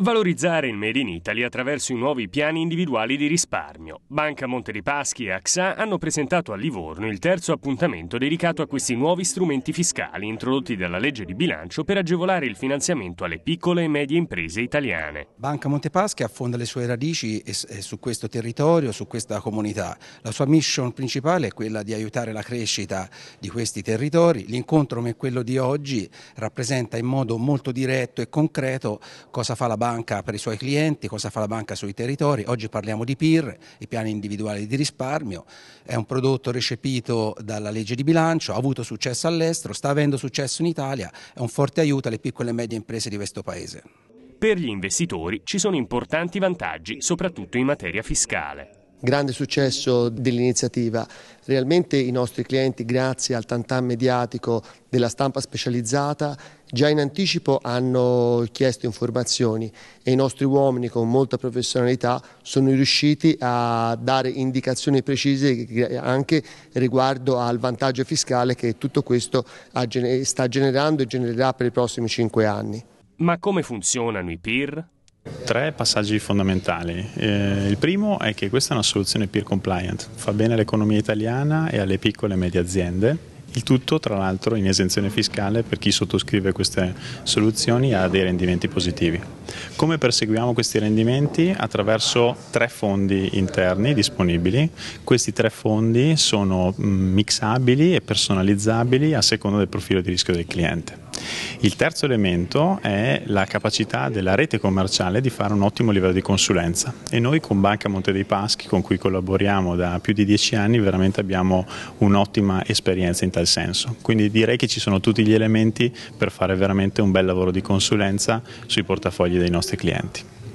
Valorizzare il Made in Italy attraverso i nuovi piani individuali di risparmio. Banca Monte dei Paschi e AXA hanno presentato a Livorno il terzo appuntamento dedicato a questi nuovi strumenti fiscali introdotti dalla legge di bilancio per agevolare il finanziamento alle piccole e medie imprese italiane. Banca Monte Paschi affonda le sue radici su questo territorio, su questa comunità. La sua mission principale è quella di aiutare la crescita di questi territori. L'incontro come quello di oggi rappresenta in modo molto diretto e concreto cosa fa la banca banca per i suoi clienti, cosa fa la banca sui territori. Oggi parliamo di PIR, i piani individuali di risparmio, è un prodotto recepito dalla legge di bilancio, ha avuto successo all'estero, sta avendo successo in Italia, è un forte aiuto alle piccole e medie imprese di questo Paese. Per gli investitori ci sono importanti vantaggi, soprattutto in materia fiscale. Grande successo dell'iniziativa. Realmente i nostri clienti, grazie al tantan mediatico della stampa specializzata, già in anticipo hanno chiesto informazioni e i nostri uomini con molta professionalità sono riusciti a dare indicazioni precise anche riguardo al vantaggio fiscale che tutto questo sta generando e genererà per i prossimi cinque anni. Ma come funzionano i PIR? Tre passaggi fondamentali. Eh, il primo è che questa è una soluzione peer compliant, fa bene all'economia italiana e alle piccole e medie aziende. Il tutto tra l'altro in esenzione fiscale per chi sottoscrive queste soluzioni ha dei rendimenti positivi. Come perseguiamo questi rendimenti? Attraverso tre fondi interni disponibili. Questi tre fondi sono mm, mixabili e personalizzabili a seconda del profilo di rischio del cliente. Il terzo elemento è la capacità della rete commerciale di fare un ottimo livello di consulenza e noi con Banca Monte dei Paschi con cui collaboriamo da più di dieci anni veramente abbiamo un'ottima esperienza in tal senso, quindi direi che ci sono tutti gli elementi per fare veramente un bel lavoro di consulenza sui portafogli dei nostri clienti.